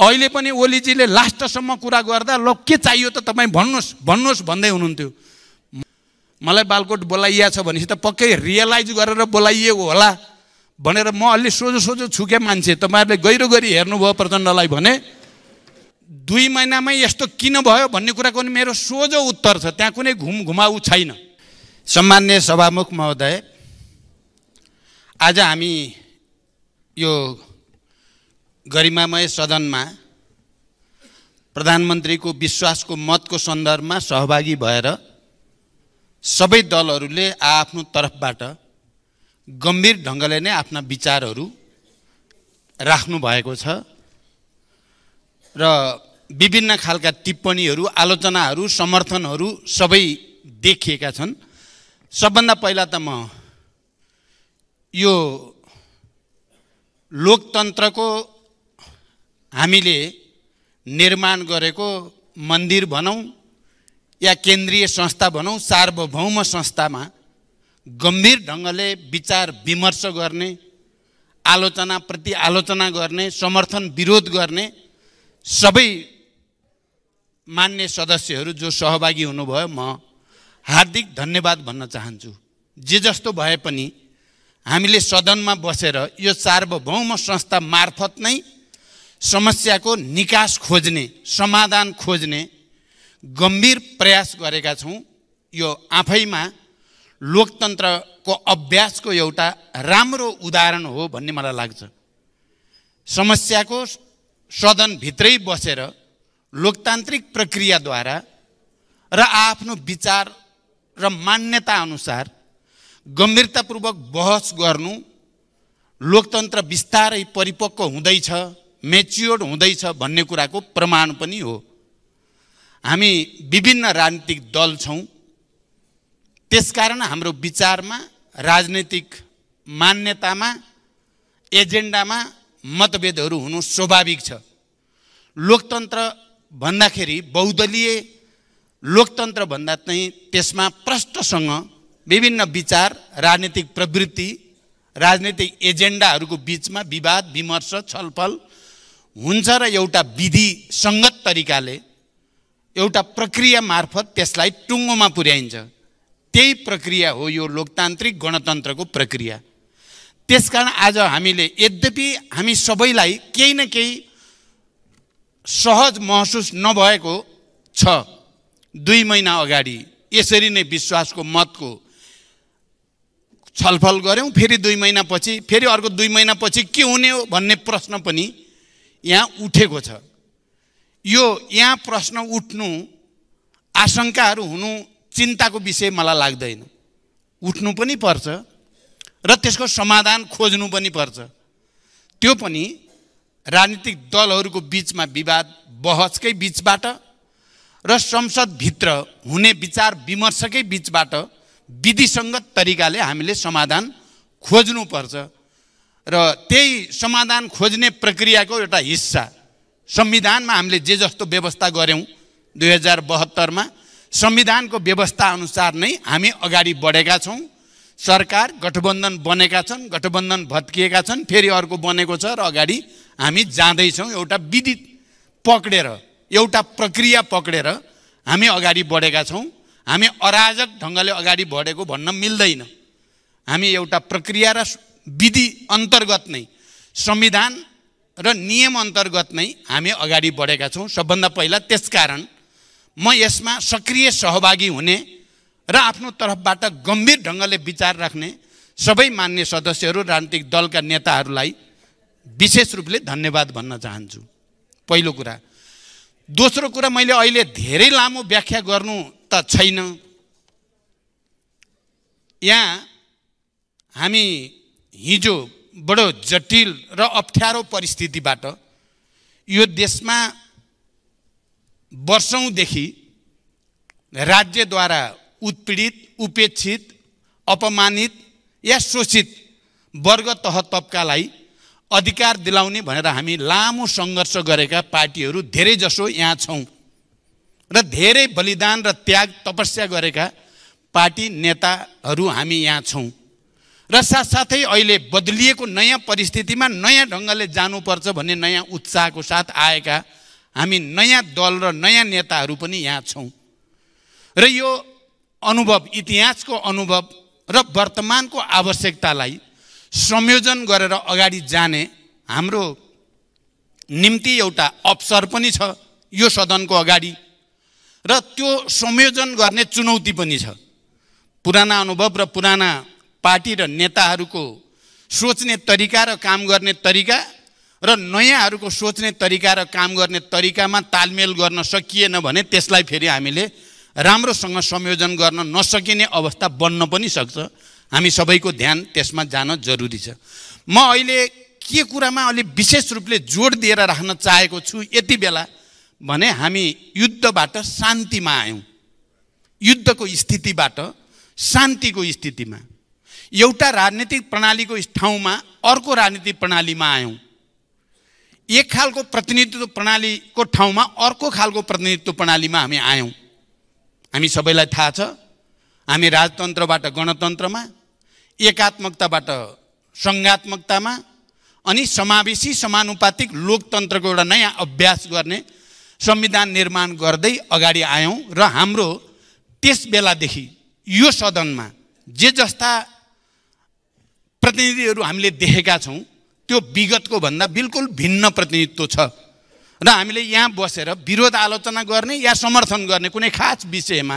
अहिले पनि ओलीजीले लास्टसम्म कुरा गर्दा ल के चाहियो त तपाईँ भन्नुहोस् भन्नुहोस् भन्दै हुनुहुन्थ्यो मलाई बालकोट बोलाइया छ भनेपछि त पक्कै रियलाइज गरेर बोलाइएको होला भनेर म अलि सोझो सोझो छु मान्छे तपाईँहरूले गहिरो गरी हेर्नुभयो प्रचण्डलाई भने दुई महिनामै यस्तो किन भयो भन्ने कुराको पनि मेरो सोझो उत्तर छ त्यहाँ कुनै घुम घुमाउ छैन सम्मान्य सभामुख महोदय आज हामी यो गरिमामय सदनमा प्रधानमन्त्रीको विश्वासको मतको सन्दर्भमा सहभागी भएर सबै दलहरूले आआफ्नो तर्फबाट गम्भीर ढङ्गले नै आफ्ना विचारहरू राख्नु भएको छ र विभिन्न खालका टिप्पणीहरू आलोचनाहरू समर्थनहरू सबै देखिएका छन् सबभन्दा पहिला त म यो लोकतन्त्रको हामीले निर्माण गरेको मन्दिर भनौँ या केन्द्रीय संस्था भनौँ सार्वभौम संस्थामा गम्भीर ढङ्गले विचार विमर्श गर्ने आलोचनाप्रति आलोचना गर्ने समर्थन विरोध गर्ने सबै मान्य सदस्यहरू जो सहभागी हुनुभयो म हार्दिक धन्यवाद भन्न चाहन्छु जे जस्तो भए पनि हामीले सदनमा बसेर यो सार्वभौम संस्था मार्फत नै समस्याको निकास खोज्ने समाधान खोज्ने गम्भीर प्रयास गरेका छौँ यो आफैमा लोकतन्त्रको अभ्यासको एउटा राम्रो उदाहरण हो भन्ने मलाई लाग्छ समस्याको सदनभित्रै बसेर लोकतान्त्रिक प्रक्रियाद्वारा र आफ्नो विचार र मान्यताअनुसार गम्भीरतापूर्वक बहस गर्नु लोकतन्त्र बिस्तारै परिपक्व हुँदैछ मेच्योर्ड हुँदैछ भन्ने कुराको प्रमाण पनि हो हामी विभिन्न राजनीतिक दल छौँ त्यसकारण हाम्रो विचारमा राजनैतिक मान्यतामा एजेन्डामा मतभेदहरू हुनु स्वाभाविक छ लोकतन्त्र भन्दाखेरि बहुदलीय लोकतन्त्र भन्दा चाहिँ त्यसमा प्रष्टसँग विभिन्न विचार राजनीतिक प्रवृत्ति राजनीतिक एजेन्डाहरूको बिचमा विवाद विमर्श छलफल हुन्छ र एउटा विधि विधिसङ्गत तरिकाले एउटा प्रक्रिया मार्फत त्यसलाई टुङ्गोमा पुर्याइन्छ त्यही प्रक्रिया हो यो लोकतान्त्रिक गणतन्त्रको प्रक्रिया त्यसकारण आज हामीले यद्यपि हामी सबैलाई केही न केही सहज महसुस नभएको छ दुई महिना अगाडि यसरी नै विश्वासको मतको छलफल गऱ्यौँ फेरि दुई महिनापछि फेरि अर्को दुई महिनापछि के हुने हो भन्ने प्रश्न पनि यहाँ उठेको छ यो यहाँ प्रश्न उठ्नु आशङ्काहरू हुनु चिन्ताको विषय मलाई लाग्दैन उठ्नु पनि पर्छ र त्यसको समाधान खोज्नु पनि पर्छ त्यो पनि राजनीतिक दलहरूको बिचमा विवाद बहसकै बिचबाट र संसदभित्र हुने विचार विमर्शकै बिचबाट विधिसङ्गत तरिकाले हामीले समाधान खोज्नुपर्छ र त्यही समाधान खोज्ने प्रक्रियाको एउटा हिस्सा संविधानमा हामीले जे जस्तो व्यवस्था गऱ्यौँ दुई हजार बहत्तरमा संविधानको व्यवस्था अनुसार नै हामी अगाडि बढेका छौँ सरकार गठबन्धन बनेका छन् गठबन्धन भत्किएका छन् फेरि अर्को बनेको छ र अगाडि हामी जाँदैछौँ एउटा विधि पक्रेर एउटा प्रक्रिया पक्रेर हामी अगाडि बढेका छौँ हामी अराजक ढङ्गले अगाडि बढेको भन्न मिल्दैन हामी एउटा प्रक्रिया र विधि अन्तर्गत नै संविधान र नियम अन्तर्गत नै हामी अगाडि बढेका छौँ सबभन्दा पहिला त्यसकारण म यसमा सक्रिय सहभागी हुने र आफ्नो तर्फबाट गम्भीर ढङ्गले विचार राख्ने सबै मान्य सदस्यहरू राजनीतिक दलका नेताहरूलाई विशेष रूपले धन्यवाद भन्न चाहन्छु पहिलो कुरा दोस्रो कुरा मैले अहिले धेरै लामो व्याख्या गर्नु त छैन यहाँ हामी हिजो बडो जटिल र अप्ठ्यारो परिस्थितिबाट यो देशमा वर्षौँदेखि राज्यद्वारा उत्पीडित उपेक्षित अपमानित या शोषित वर्ग तह तबकालाई अधिकार दिलाउने भनेर हामी लामो सङ्घर्ष गरेका पार्टीहरू धेरैजसो यहाँ छौँ र धेरै बलिदान र त्याग तपस्या गरेका पार्टी नेताहरू हामी यहाँ छौँ र साथसाथै अहिले बदलिएको नयाँ परिस्थितिमा नयाँ ढङ्गले जानुपर्छ भन्ने नयाँ उत्साहको साथ आएका हामी नयाँ दल र नयाँ नेताहरू पनि यहाँ छौँ र यो अनुभव इतिहासको अनुभव र वर्तमानको आवश्यकतालाई संयोजन गरेर अगाडि जाने हाम्रो निम्ति एउटा अवसर पनि छ यो सदनको अगाडि र त्यो संयोजन गर्ने चुनौती पनि छ पुराना अनुभव र पुराना पार्टी र नेताहरूको सोच्ने तरिका र काम गर्ने तरिका र नयाँहरूको सोच्ने तरिका र काम गर्ने तरिकामा तालमेल गर्न सकिएन भने त्यसलाई फेरि हामीले राम्रोसँग संयोजन गर्न नसकिने अवस्था बन्न पनि सक्छ हामी सबैको ध्यान त्यसमा जान जरुरी छ म अहिले के कुरामा अलिक विशेष रूपले जोड दिएर राख्न चाहेको छु यति बेला भने हामी युद्धबाट शान्तिमा आयौँ युद्धको स्थितिबाट शान्तिको स्थितिमा एउटा राजनीतिक प्रणालीको ठाउँमा अर्को राजनीतिक प्रणालीमा आयौँ एक खालको प्रतिनिधित्व प्रणालीको ठाउँमा अर्को खालको प्रतिनिधित्व प्रणालीमा हामी आयौँ हामी सबैलाई थाहा छ हामी राजतन्त्रबाट गणतन्त्रमा एकात्मकताबाट सङ्घात्मकतामा अनि समावेशी समानुपातिक लोकतन्त्रको एउटा नयाँ अभ्यास गर्ने संविधान निर्माण गर्दै अगाडि आयौँ र हाम्रो त्यस बेलादेखि यो सदनमा जे जस्ता प्रतिनिधिहरू हामीले देखेका छौँ त्यो विगतको भन्दा बिल्कुल भिन्न प्रतिनिधित्व छ र हामीले यहाँ बसेर विरोध आलोचना गर्ने या समर्थन गर्ने कुनै खास विषयमा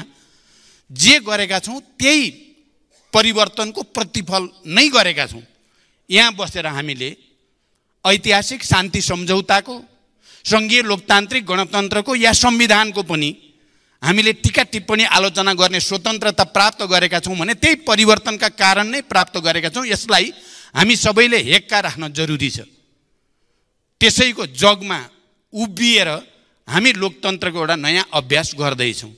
जे गरेका छौँ त्यही परिवर्तनको प्रतिफल नै गरेका छौँ यहाँ बसेर हामीले ऐतिहासिक शान्ति सम्झौताको सङ्घीय लोकतान्त्रिक गणतन्त्रको या संविधानको पनि हामीले टिका टिप्पणी आलोचना गर्ने स्वतन्त्रता प्राप्त गरेका छौँ भने त्यही परिवर्तनका कारण नै प्राप्त गरेका छौँ यसलाई हामी सबैले हेक्का राख्न जरुरी छ त्यसैको जगमा उभिएर हामी लोकतन्त्रको एउटा नयाँ अभ्यास गर्दैछौँ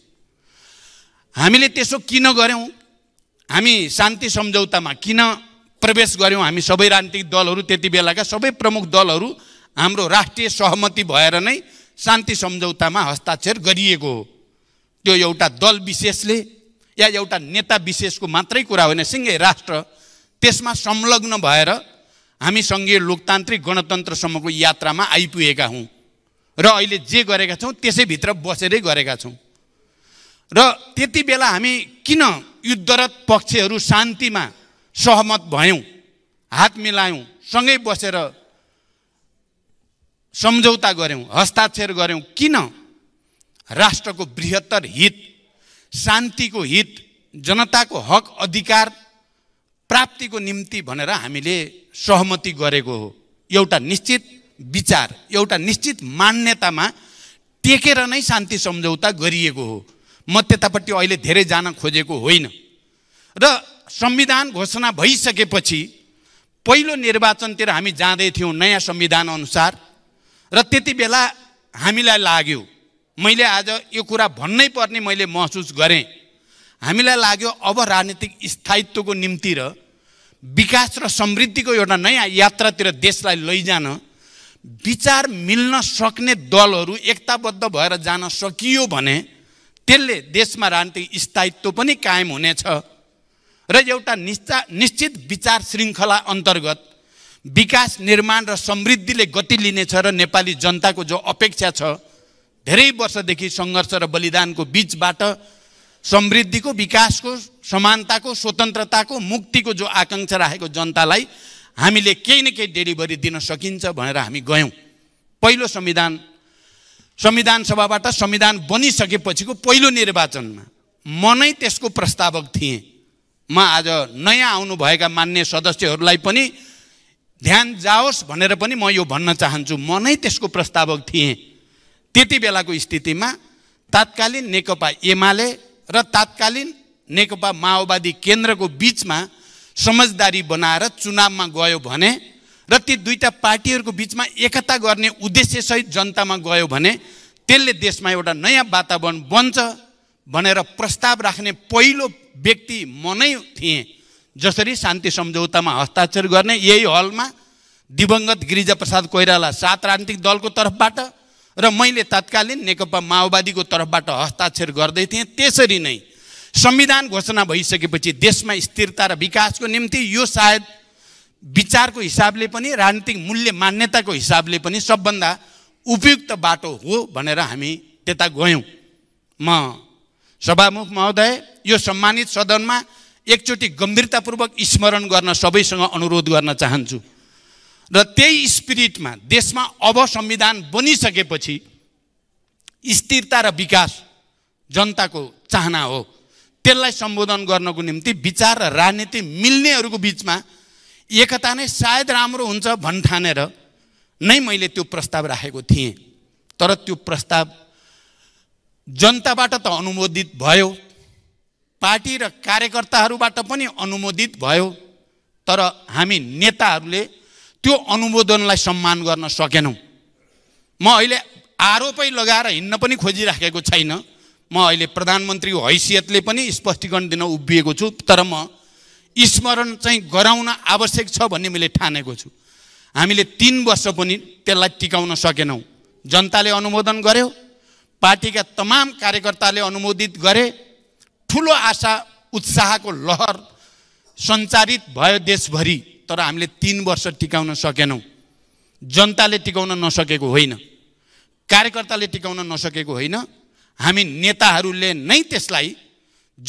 हामीले त्यसो किन गऱ्यौँ हामी शान्ति सम्झौतामा किन प्रवेश गऱ्यौँ हामी सबै राजनीतिक दलहरू त्यति बेलाका सबै प्रमुख दलहरू हाम्रो राष्ट्रिय सहमति भएर नै शान्ति सम्झौतामा हस्ताक्षर गरिएको हो त्यो एउटा दल विशेषले या एउटा नेता विशेषको मात्रै कुरा होइन सिँगै राष्ट्र त्यसमा संलग्न भएर हामी सङ्घीय लोकतान्त्रिक गणतन्त्रसम्मको यात्रामा आइपुगेका हौँ र अहिले जे गरेका छौँ त्यसैभित्र बसेरै गरेका छौँ र त्यति बेला हामी किन युद्धरत पक्षहरू शान्तिमा सहमत भयौँ हात मिलायौँ सँगै बसेर सम्झौता गऱ्यौँ हस्ताक्षर गऱ्यौँ किन राष्ट्रको बृहत्तर हित शान्तिको हित जनताको हक अधिकार प्राप्तिको निम्ति भनेर हामीले सहमति गरेको हो एउटा निश्चित विचार एउटा निश्चित मान्यतामा टेकेर नै शान्ति सम्झौता गरिएको हो म त्यतापट्टि अहिले धेरै जान खोजेको होइन र संविधान घोषणा भइसकेपछि पहिलो निर्वाचनतिर हामी जाँदैथ्यौँ नयाँ संविधान अनुसार र त्यति बेला हामीलाई लाग्यो मैले आज यो कुरा भन्नै पर्ने मैले महसुस गरेँ हामीलाई लाग्यो अब राजनीतिक स्थायित्वको निम्ति र विकास र समृद्धिको एउटा नयाँ यात्रातिर देशलाई लैजान विचार मिल्न सक्ने दलहरू एकताबद्ध भएर जान सकियो भने त्यसले देशमा राजनीतिक स्थायित्व पनि कायम हुनेछ र एउटा निश्चा निश्चित विचार श्रृङ्खला अन्तर्गत विकास निर्माण र समृद्धिले गति लिनेछ र नेपाली जनताको जो अपेक्षा छ धेरै वर्षदेखि सङ्घर्ष र बलिदानको बिचबाट समृद्धिको विकासको समानताको स्वतन्त्रताको मुक्तिको जो आकाङ्क्षा राखेको जनतालाई हामीले केही न केही डेलिभरी दिन सकिन्छ भनेर हामी गयौँ पहिलो संविधान संविधान सभाबाट संविधान बनिसकेपछिको पहिलो निर्वाचनमा म नै त्यसको प्रस्तावक थिएँ म आज नयाँ आउनुभएका मान्य सदस्यहरूलाई पनि ध्यान जाओस् भनेर पनि म यो भन्न चाहन्छु म नै त्यसको प्रस्तावक थिएँ त्यति बेलाको स्थितिमा तात्कालीन नेकपा एमाले र तात्कालीन नेकपा माओवादी केन्द्रको बिचमा समझदारी बनाएर चुनावमा गयो भने र ती दुईवटा पार्टीहरूको बिचमा एकता गर्ने उद्देश्यसहित जनतामा गयो भने त्यसले देशमा एउटा नयाँ वातावरण बन्छ भनेर प्रस्ताव राख्ने पहिलो व्यक्ति म नै थिएँ जसरी शान्ति सम्झौतामा हस्ताक्षर गर्ने यही हलमा दिवंगत गिरिजाप्रसाद कोइराला सात राजनीतिक दलको तर्फबाट र मैले तत्कालीन नेकपा माओवादीको तर्फबाट हस्ताक्षर गर्दै थिएँ त्यसरी नै संविधान घोषणा भइसकेपछि देशमा स्थिरता र विकासको निम्ति यो सायद विचारको हिसाबले पनि राजनीतिक मूल्य मान्यताको हिसाबले पनि सबभन्दा उपयुक्त बाटो हो भनेर हामी त्यता गयौँ म सभामुख महोदय यो सम्मानित सदनमा एकचोटि गम्भीरतापूर्वक स्मरण गर्न सबैसँग अनुरोध गर्न चाहन्छु र त्यही स्पिरिटमा देशमा अब संविधान बनिसकेपछि स्थिरता र विकास जनताको चाहना हो त्यसलाई सम्बोधन गर्नको निम्ति विचार र राजनीति मिल्नेहरूको बिचमा एकता नै सायद राम्रो हुन्छ भन् ठानेर नै मैले त्यो प्रस्ताव राखेको थिएँ तर त्यो प्रस्ताव जनताबाट त अनुमोदित भयो पार्टी र कार्यकर्ताहरूबाट पनि अनुमोदित भयो तर हामी नेताहरूले त्यो अनुमोदनलाई सम्मान गर्न सकेनौँ म अहिले आरोपै लगाएर हिँड्न पनि खोजिराखेको छैन म अहिले प्रधानमन्त्रीको हैसियतले पनि स्पष्टीकरण दिन उभिएको छु तर म स्मरण चाहिँ गराउन आवश्यक छ भन्ने मैले ठानेको छु हामीले तिन वर्ष पनि त्यसलाई टिकाउन सकेनौँ जनताले अनुमोदन गर्यो पार्टीका तमाम कार्यकर्ताले अनुमोदित गरे ठुलो आशा उत्साहको लहर सञ्चारित भयो देशभरि तर हामीले तिन वर्ष टिकाउन सकेनौँ जनताले टिकाउन नसकेको होइन कार्यकर्ताले टिकाउन नसकेको होइन हामी नेताहरूले नै त्यसलाई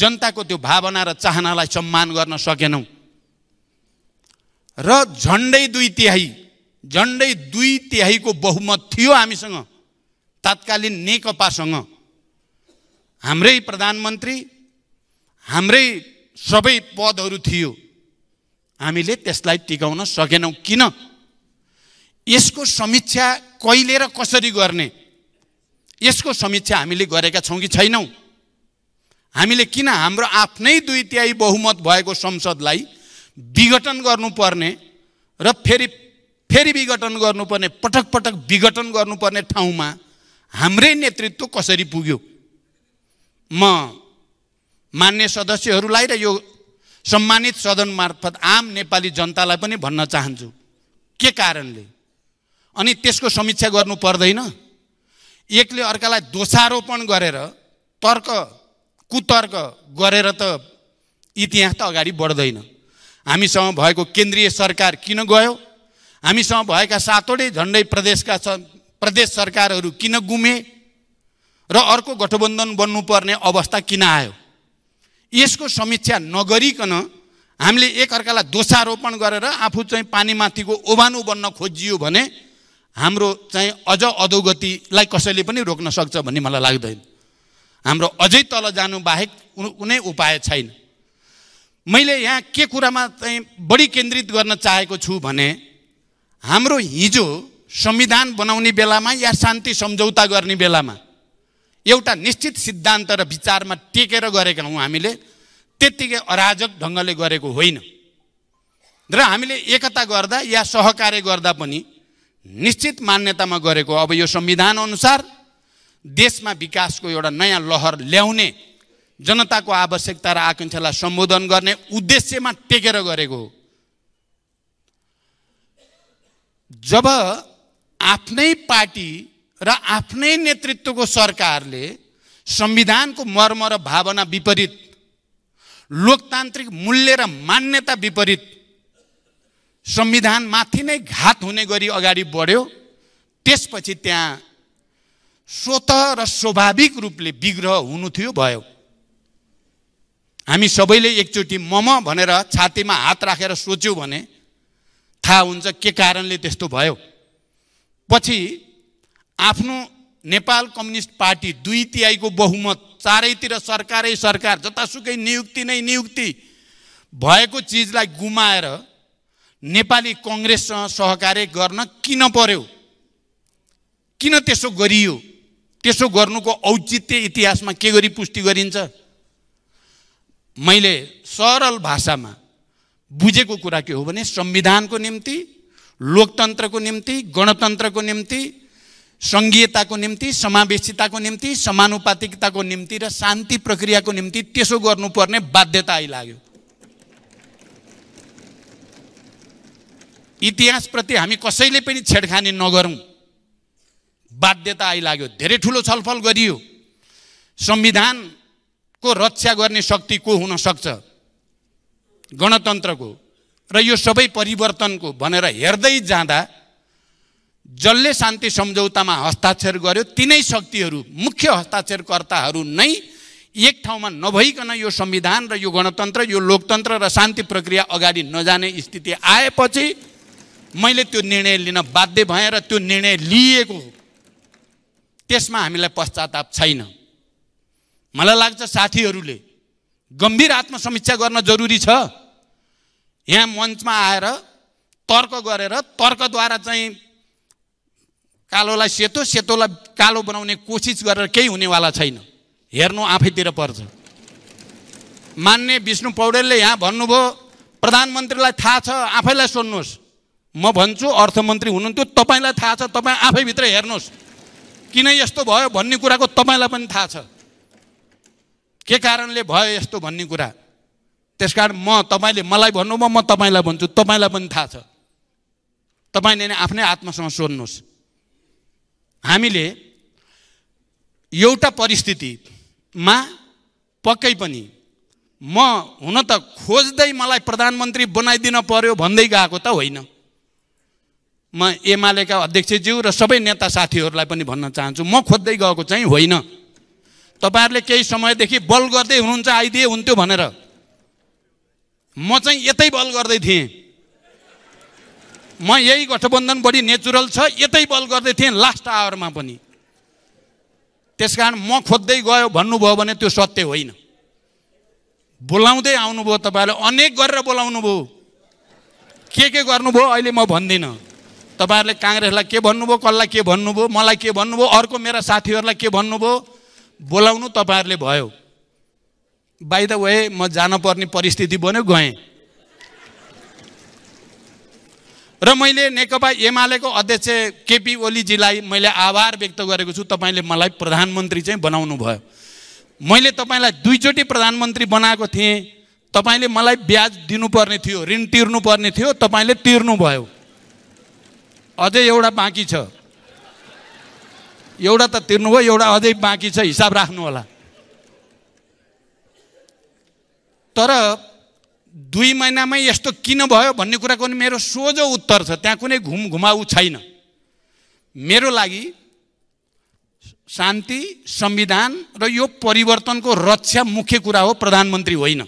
जनताको त्यो भावना र चाहनालाई सम्मान गर्न सकेनौँ र झन्डै दुई तिहाई झन्डै दुई तिहाईको बहुमत थियो हामीसँग तात्कालीन नेकपासँग हाम्रै प्रधानमन्त्री हाम्रै सबै पदहरू थियो हामीले त्यसलाई टिकाउन सकेनौँ किन यसको समीक्षा कहिले र कसरी गर्ने यसको समीक्षा हामीले गरेका छौँ कि छैनौँ हामीले किन हाम्रो आफ्नै दुई तिहाई बहुमत भएको संसदलाई विघटन गर्नुपर्ने र फेरि फेरि विघटन गर्नुपर्ने पटक पटक विघटन गर्नुपर्ने ठाउँमा हाम्रै नेतृत्व कसरी पुग्यो म मान्य सदस्यहरूलाई र यो सम्मानित सदन मार्फत आम नेपाली जनतालाई पनि भन्न चाहन्छु के कारणले अनि त्यसको समीक्षा गर्नु पर्दैन एकले अर्कालाई दोषारोपण गरेर तर्क कुतर्क गरेर त इतिहास त अगाडि बढ्दैन हामीसँग भएको केन्द्रीय सरकार किन गयो हामीसँग भएका सातवटै झन्डै प्रदेशका प्रदेश सरकारहरू किन गुमे र अर्को गठबन्धन बन्नुपर्ने अवस्था किन आयो यसको समीक्षा नगरिकन हामीले एकअर्कालाई दोषारोपण गरेर आफू चाहिँ पानीमाथिको ओभानो बन्न खोजियो भने हाम्रो चाहिँ अझ अधोगतिलाई कसैले पनि रोक्न सक्छ भन्ने मलाई लाग्दैन हाम्रो अझै तल जानु बाहेक कुनै उपाय छैन मैले यहाँ के कुरामा चाहिँ बढी केन्द्रित गर्न चाहेको छु भने हाम्रो हिजो संविधान बनाउने बेलामा या शान्ति सम्झौता गर्ने बेलामा एउटा निश्चित सिद्धान्त र विचारमा टेकेर गरेका हौँ हामीले त्यत्तिकै अराजक ढङ्गले गरेको होइन र हामीले एकता गर्दा या सहकार्य गर्दा पनि निश्चित मान्यतामा गरेको अब यो संविधान अनुसार देशमा विकासको एउटा नयाँ लहर ल्याउने जनताको आवश्यकता र आकाङ्क्षालाई सम्बोधन गर्ने उद्देश्यमा टेकेर गरेको हो जब आफ्नै पार्टी र आफ्नै नेतृत्वको सरकारले संविधानको मर्म र भावना विपरीत लोकतान्त्रिक मूल्य र मान्यता विपरीत संविधानमाथि नै घात हुने गरी अगाडि बढ्यो त्यसपछि त्यहाँ स्वत र स्वाभाविक रूपले विग्रह हुनु थियो भयो हामी सबैले एकचोटि मम भनेर छातीमा हात राखेर सोच्यौँ भने थाहा हुन्छ के कारणले त्यस्तो भयो पछि आफ्नो नेपाल कम्युनिस्ट पार्टी दुई तिहाईको बहुमत चारैतिर सरकारै सरकार जतासुकै नियुक्ति नै नियुक्ति भएको चिजलाई गुमाएर नेपाली कङ्ग्रेससँग सहकार्य गर्न किन पर्यो किन त्यसो गरियो त्यसो गर्नुको औचित्य इतिहासमा के गरी पुष्टि गरिन्छ मैले सरल भाषामा बुझेको कुरा के हो भने संविधानको निम्ति लोकतन्त्रको निम्ति गणतन्त्रको निम्ति सङ्घीयताको निम्ति समावेशिताको निम्ति समानुपातिकताको निम्ति र शान्ति प्रक्रियाको निम्ति त्यसो गर्नुपर्ने बाध्यता आइलाग्यो इतिहासप्रति हामी कसैले पनि छेडखानी नगरौँ बाध्यता आइलाग्यो धेरै ठुलो छलफल गरियो संविधानको रक्षा गर्ने शक्ति को हुन सक्छ गणतन्त्रको र यो सबै परिवर्तनको भनेर हेर्दै जाँदा जसले शान्ति सम्झौतामा हस्ताक्षर गर्यो तिनै शक्तिहरू मुख्य हस्ताक्षरकर्ताहरू नै एक ठाउँमा नभइकन यो संविधान र यो गणतन्त्र यो लोकतन्त्र र शान्ति प्रक्रिया अगाडि नजाने स्थिति आएपछि मैले त्यो निर्णय लिन बाध्य भएँ र त्यो निर्णय लिएको हो त्यसमा हामीलाई पश्चाताप छैन मलाई लाग्छ साथीहरूले गम्भीर आत्मसमीक्षा गर्न जरुरी छ यहाँ मञ्चमा आएर तर्क गरेर तर्कद्वारा चाहिँ कालोलाई सेतो सेतोलाई कालो बनाउने कोसिस गरेर केही हुनेवाला छैन हेर्नु आफैतिर पर्छ मान्ने विष्णु पौडेलले यहाँ भन्नुभयो प्रधानमन्त्रीलाई थाहा छ आफैलाई सोध्नुहोस् म भन्छु अर्थमन्त्री हुनुहुन्थ्यो तपाईँलाई थाहा छ तपाईँ आफैभित्र हेर्नुहोस् किन यस्तो भयो भन्ने कुराको तपाईँलाई पनि थाहा छ के कारणले भयो यस्तो भन्ने कुरा त्यस कारण म तपाईँले मलाई भन्नुभयो म तपाईँलाई भन्छु तपाईँलाई पनि थाहा छ तपाईँले नै आफ्नै आत्मासँग सोध्नुहोस् हामीले एउटा परिस्थितिमा पक्कै पनि म हुन त खोज्दै मलाई प्रधानमन्त्री बनाइदिन पर्यो भन्दै गएको त होइन म एमालेका अध्यक्षज्यू र सबै नेता साथीहरूलाई पनि भन्न चाहन्छु म खोज्दै गएको चाहिँ होइन तपाईँहरूले केही समयदेखि बल गर्दै हुनुहुन्छ आइदिए हुन्थ्यो भनेर म चाहिँ यतै बल गर्दै थिएँ म यही गठबन्धन बढी नेचुरल छ यतै बल गर्दै थिएँ लास्ट आवरमा पनि त्यस कारण म खोज्दै गयो भन्नुभयो भने त्यो सत्य होइन बोलाउँदै आउनुभयो तपाईँहरूले अनेक गरेर बोलाउनु भयो के के गर्नुभयो अहिले म भन्दिनँ तपाईँहरूले काङ्ग्रेसलाई के भन्नुभयो कसलाई के भन्नुभयो मलाई के भन्नुभयो अर्को मेरा साथीहरूलाई के भन्नुभयो बोलाउनु तपाईँहरूले भयो बाई द वे म जानुपर्ने परिस्थिति बन्यो गएँ र मैले नेकपा एमालेको अध्यक्ष केपी ओलीजीलाई मैले आभार व्यक्त गरेको छु तपाईँले मलाई प्रधानमन्त्री चाहिँ बनाउनु भयो मैले तपाईँलाई दुईचोटि प्रधानमन्त्री बनाएको थिएँ तपाईँले मलाई ब्याज दिनुपर्ने थियो ऋण तिर्नुपर्ने थियो तपाईँले तिर्नुभयो अझै एउटा बाँकी छ एउटा त तिर्नुभयो एउटा अझै बाँकी छ हिसाब राख्नु होला तर दुई महिनामै यस्तो किन भयो भन्ने कुराको नि मेरो सोझो उत्तर छ त्यहाँ कुनै घुम घुमाउ छैन मेरो लागि शान्ति संविधान र यो परिवर्तनको रक्षा मुख्य कुरा हो प्रधानमन्त्री होइन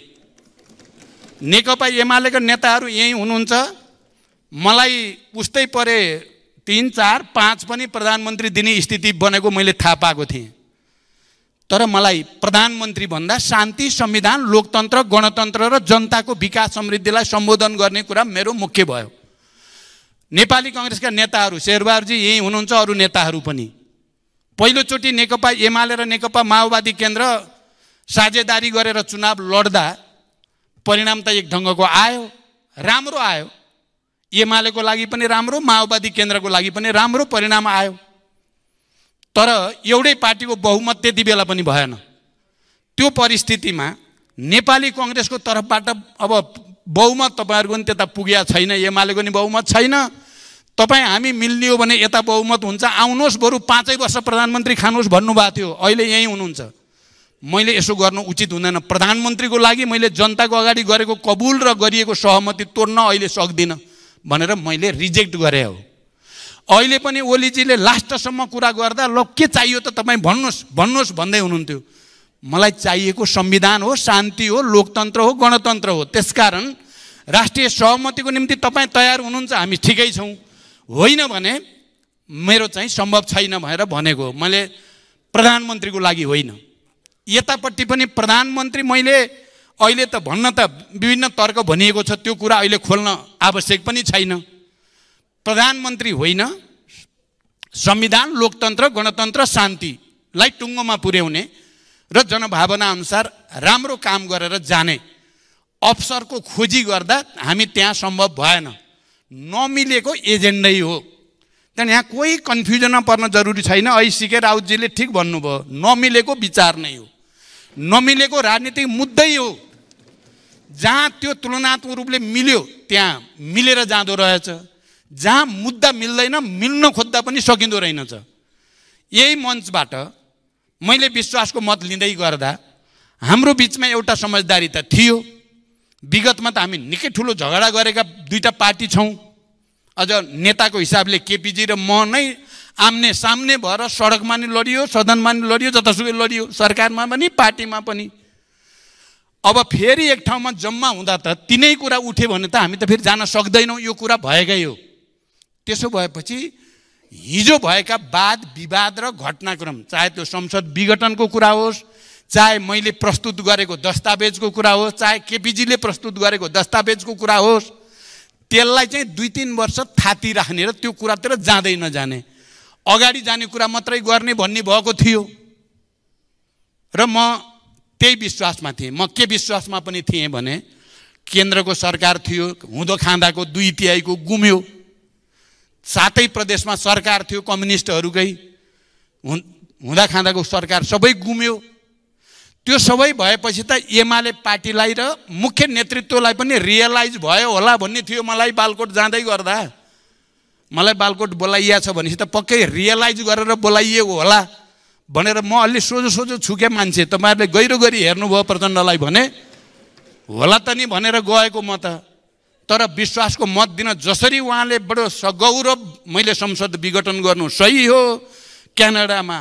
नेकपा एमालेका नेताहरू यहीँ हुनुहुन्छ मलाई उस्तै परे तिन चार पाँच पनि प्रधानमन्त्री दिने स्थिति बनेको मैले थाहा पाएको थिएँ तर मलाई प्रधानमन्त्री भन्दा शान्ति संविधान लोकतन्त्र गणतन्त्र र जनताको विकास समृद्धिलाई सम्बोधन गर्ने कुरा मेरो मुख्य भयो नेपाली कङ्ग्रेसका नेताहरू शेरबहादुरजी यहीँ हुनुहुन्छ अरू नेताहरू पनि पहिलोचोटि नेकपा एमाले र नेकपा माओवादी केन्द्र साझेदारी गरेर चुनाव लड्दा परिणाम त एक ढङ्गको आयो राम्रो आयो एमालेको लागि पनि राम्रो माओवादी केन्द्रको लागि पनि राम्रो परिणाम आयो तर एउटै पार्टीको बहुमत त्यति बेला पनि भएन त्यो परिस्थितिमा नेपाली कङ्ग्रेसको तर्फबाट अब बहुमत तपाईँहरूको पनि त्यता पुगेको छैन एमालेको नि बहुमत छैन तपाईँ हामी मिल्ने हो भने यता बहुमत हुन्छ आउनुहोस् बरु पाँचै वर्ष प्रधानमन्त्री खानुहोस् भन्नुभएको थियो अहिले यहीँ हुनुहुन्छ मैले यसो गर्नु उचित हुँदैन प्रधानमन्त्रीको लागि मैले जनताको अगाडि गरेको कबुल र गरिएको सहमति तोड्न अहिले सक्दिनँ भनेर मैले रिजेक्ट गरेँ हो अहिले पनि ओलीजीले लास्टसम्म कुरा गर्दा ल के चाहियो त तपाईँ भन्नुहोस् भन्नुहोस् भन्दै हुनुहुन्थ्यो मलाई चाहिएको संविधान हो शान्ति हो लोकतन्त्र हो गणतन्त्र हो त्यसकारण राष्ट्रिय सहमतिको निम्ति तपाईँ तयार हुनुहुन्छ हामी ठिकै छौँ होइन भने मेरो चाहिँ सम्भव छैन भनेर भनेको हो मैले प्रधानमन्त्रीको लागि होइन यतापट्टि पनि प्रधानमन्त्री मैले अहिले त भन्न त विभिन्न तर्क भनिएको छ त्यो कुरा अहिले खोल्न आवश्यक पनि छैन प्रधानमन्त्री होइन संविधान लोकतन्त्र गणतन्त्र शान्तिलाई टुङ्गोमा पुर्याउने र जनभावनाअनुसार राम्रो काम गरेर जाने अवसरको खोजी गर्दा हामी त्यहाँ सम्भव भएन नमिलेको एजेन्डै हो त्यहाँदेखि यहाँ कोही कन्फ्युजनमा पर्न जरुरी छैन सिके राउतजीले ठिक भन्नुभयो नमिलेको विचार नै हो नमिलेको राजनीतिक मुद्दै हो जहाँ त्यो तुलनात्मक रूपले मिल्यो त्यहाँ मिलेर जाँदो रहेछ जहाँ मुद्दा मिल्दैन मिल्न खोज्दा पनि सकिँदो रहेनछ यही मञ्चबाट मैले विश्वासको मत लिँदै गर्दा हाम्रो बिचमा एउटा समझदारी त थियो विगतमा त हामी निकै ठुलो झगडा गरेका दुईवटा पार्टी छौँ अझ नेताको हिसाबले केपिजी र म नै आम्ने सामने भएर सडकमा नि लडियो सदनमा नि लडियो जतासुकै लडियो सरकारमा पनि पार्टीमा पनि अब फेरि एक ठाउँमा जम्मा हुँदा त तिनै कुरा उठ्यो भने त हामी त फेरि जान सक्दैनौँ यो कुरा भएकै हो त्यसो भएपछि हिजो भएका वाद विवाद र घटनाक्रम चाहे त्यो संसद विघटनको कुरा होस् चाहे मैले प्रस्तुत गरेको दस्तावेजको कुरा होस् चाहे केपिजीले प्रस्तुत गरेको दस्तावेजको कुरा होस् त्यसलाई चाहिँ दुई तिन वर्ष थाती राख्ने र त्यो कुरातिर जाँदै नजाने अगाडि जाने कुरा मात्रै गर्ने भन्ने भएको थियो र म त्यही विश्वासमा थिएँ म के विश्वासमा पनि थिएँ भने केन्द्रको सरकार थियो हुँदो खाँदाको दुई तिहाईको गुम्यो सातै प्रदेशमा सरकार थियो कम्युनिस्टहरूकै हुँदा खाँदाको सरकार सबै गुम्यो त्यो सबै भएपछि त एमाले पार्टीलाई र मुख्य नेतृत्वलाई पनि रियलाइज भयो होला भन्ने थियो मलाई बालकोट जाँदै गर्दा मलाई बालकोट बोलाइया छ भनेपछि त पक्कै रियलाइज गरेर बोलाइएको होला भनेर म अलि सोझो सोझो छु मान्छे तपाईँहरूले गहिरो गरी हेर्नुभयो प्रचण्डलाई भने होला त नि भनेर गएको म त तर विश्वासको मत दिन जसरी उहाँले बडो सगौरव मैले संसद विघटन गर्नु सही हो क्यानाडामा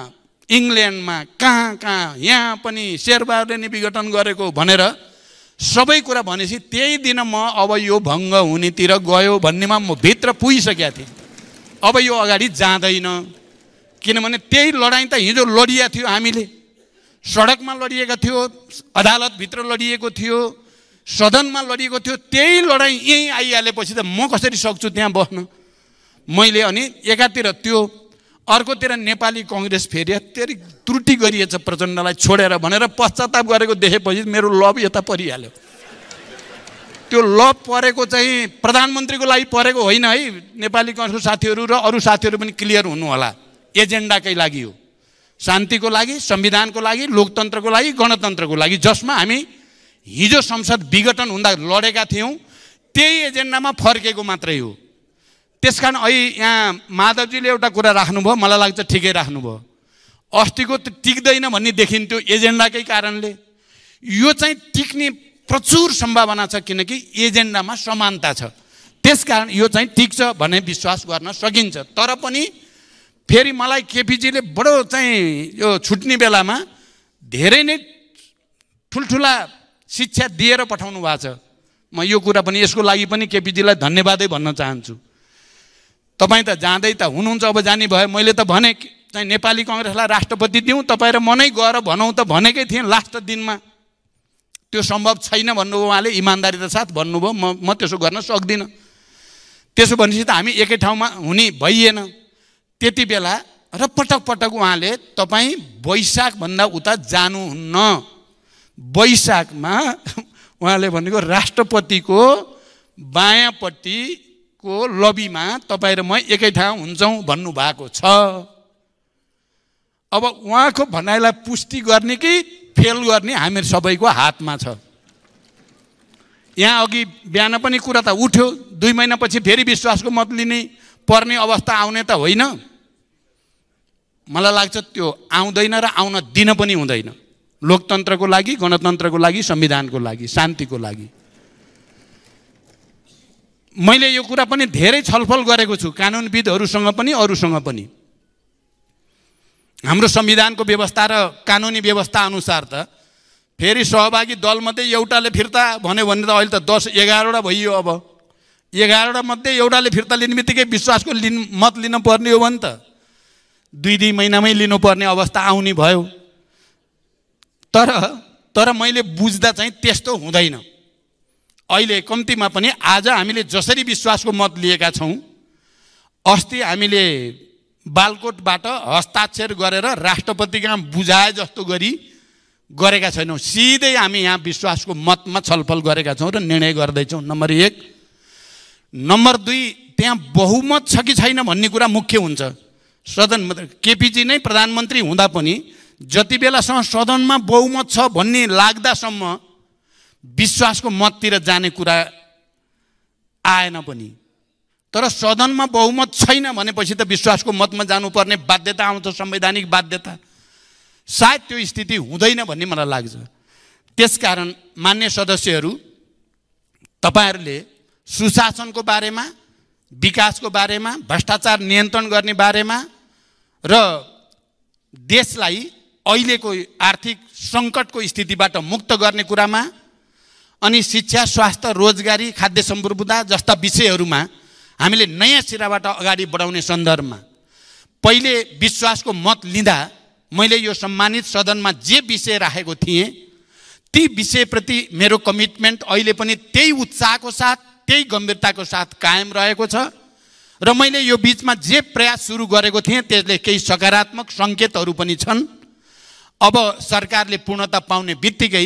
इङ्ल्यान्डमा कहाँ कहाँ यहाँ पनि शेरबारले नै विघटन गरेको भनेर सबै कुरा भनेपछि त्यही दिन म अब यो भङ्ग हुनेतिर गयो भन्नेमा म भित्र पुगिसकेका थिएँ अब यो अगाडि जाँदैन किनभने त्यही लडाइँ त हिजो लडिया थियो हामीले सडकमा लडिएका थियो अदालतभित्र लडिएको थियो सदनमा लडिएको थियो त्यही लडाइँ यहीँ आइहालेपछि त म कसरी सक्छु त्यहाँ बस्न मैले अनि एकातिर त्यो अर्कोतिर नेपाली कङ्ग्रेस फेरि त्यति त्रुटि गरिएछ प्रचण्डलाई छोडेर भनेर पश्चाताप गरेको देखेपछि मेरो लभ यता परिहाल्यो त्यो लभ परेको चाहिँ प्रधानमन्त्रीको लागि परेको होइन है नेपाली कङ्ग्रेसको साथीहरू र अरू साथीहरू पनि क्लियर हुनुहोला एजेन्डाकै लागि हो शान्तिको लागि संविधानको लागि लोकतन्त्रको लागि गणतन्त्रको लागि जसमा हामी हिजो संसद विघटन हुँदा लडेका थियौँ त्यही एजेन्डामा फर्केको मात्रै हो त्यस कारण अहिले यहाँ माधवजीले एउटा कुरा राख्नुभयो मलाई लाग्छ ठिकै राख्नुभयो अस्तिको त टिक्दैन भन्ने देखिन्थ्यो एजेन्डाकै कारणले यो चाहिँ टिक्ने प्रचुर सम्भावना छ किनकि एजेन्डामा समानता छ त्यसकारण यो चाहिँ टिक्छ भन्ने विश्वास गर्न सकिन्छ तर पनि फेरि मलाई केपिजीले बडो चाहिँ यो छुट्ने बेलामा धेरै नै ठुल्ठुला शिक्षा दिएर पठाउनु भएको छ म यो कुरा पनि यसको लागि पनि केपिजीलाई धन्यवादै भन्न चाहन्छु तपाईँ त जाँदै त हुनुहुन्छ अब जाने भयो मैले त भने चाहिँ नेपाली कङ्ग्रेसलाई राष्ट्रपति दिउँ तपाईँ र मनै गएर भनौँ त भनेकै थिएँ लास्ट दिनमा त्यो सम्भव छैन भन्नुभयो उहाँले इमान्दारीका साथ भन्नुभयो म म त्यसो गर्न सक्दिनँ त्यसो भनेपछि त हामी एकै ठाउँमा हुने भइएन त्यति बेला र पटक पटक उहाँले तपाईँ वैशाखभन्दा उता जानुहुन्न वैशाखमा उहाँले भनेको राष्ट्रपतिको बायाँपट्टिको लबीमा तपाईँ र म एकै ठाउँ हुन्छौँ भन्नुभएको छ अब उहाँको भनाइलाई पुष्टि गर्ने कि फेल गर्ने हामी सबैको हातमा छ यहाँ अघि बिहान पनि कुरा त उठ्यो दुई महिनापछि फेरि विश्वासको मत लिने पर्ने अवस्था आउने त होइन मलाई लाग्छ त्यो आउँदैन र आउन दिन पनि हुँदैन लोकतन्त्रको लागि गणतन्त्रको लागि संविधानको लागि शान्तिको लागि मैले यो कुरा पनि धेरै छलफल गरेको छु कानुनविदहरूसँग पनि अरूसँग पनि हाम्रो संविधानको व्यवस्था र कानुनी व्यवस्था अनुसार त फेरि सहभागी दल मात्रै एउटाले फिर्ता भन्यो भने त अहिले त दस एघारवटा भइयो अब एघारवटा मध्ये एउटाले फिर्ता लिने बित्तिकै विश्वासको लिन मत लिन पर्ने हो भने त दुई दुई महिनामै लिनुपर्ने अवस्था आउने भयो तर तर मैले बुझ्दा चाहिँ त्यस्तो हुँदैन अहिले कम्तीमा पनि आज हामीले जसरी विश्वासको मत लिएका छौँ अस्ति हामीले बालकोटबाट हस्ताक्षर गरेर राष्ट्रपति कहाँ बुझाए जस्तो गरी गरेका छैनौँ सिधै हामी यहाँ विश्वासको मतमा छलफल गरेका छौँ र निर्णय गर्दैछौँ नम्बर एक नम्बर दुई त्यहाँ बहुमत छ कि छैन भन्ने कुरा मुख्य हुन्छ सदन केपिजी नै प्रधानमन्त्री हुँदा पनि जति बेलासम्म सदनमा बहुमत छ भन्ने लाग्दासम्म विश्वासको मततिर जाने कुरा आएन पनि तर सदनमा बहुमत छैन भनेपछि त विश्वासको मतमा जानुपर्ने बाध्यता आउँछ संवैधानिक बाध्यता सायद त्यो स्थिति हुँदैन भन्ने मलाई लाग्छ त्यसकारण मान्य सदस्यहरू तपाईँहरूले सुशासनको बारेमा विकासको बारेमा भ्रष्टाचार नियन्त्रण गर्ने बारेमा र देशलाई अहिलेको आर्थिक सङ्कटको स्थितिबाट मुक्त गर्ने कुरामा अनि शिक्षा स्वास्थ्य रोजगारी खाद्य सम्पूर्णता जस्ता विषयहरूमा हामीले नयाँ सिराबाट अगाडि बढाउने सन्दर्भमा पहिले विश्वासको मत लिँदा मैले यो सम्मानित सदनमा जे विषय राखेको थिएँ ती विषयप्रति मेरो कमिटमेन्ट अहिले पनि त्यही उत्साहको साथ त्यही गम्भीरताको साथ कायम रहेको छ र मैले यो बिचमा जे प्रयास सुरु गरेको थिएँ त्यसले केही सकारात्मक सङ्केतहरू पनि छन् अब सरकारले पूर्णता पाउने बित्तिकै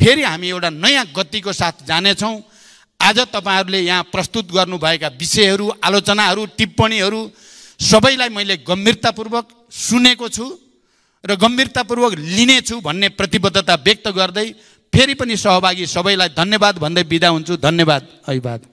फेरि हामी एउटा नयाँ गतिको साथ जानेछौँ आज तपाईँहरूले यहाँ प्रस्तुत गर्नुभएका विषयहरू आलोचनाहरू टिप्पणीहरू सबैलाई मैले गम्भीरतापूर्वक सुनेको छु र गम्भीरतापूर्वक लिनेछु भन्ने प्रतिबद्धता व्यक्त गर्दै फेरि पनि सहभागी सबैलाई धन्यवाद भन्दै बिदा हुन्छु धन्यवाद अभिवाद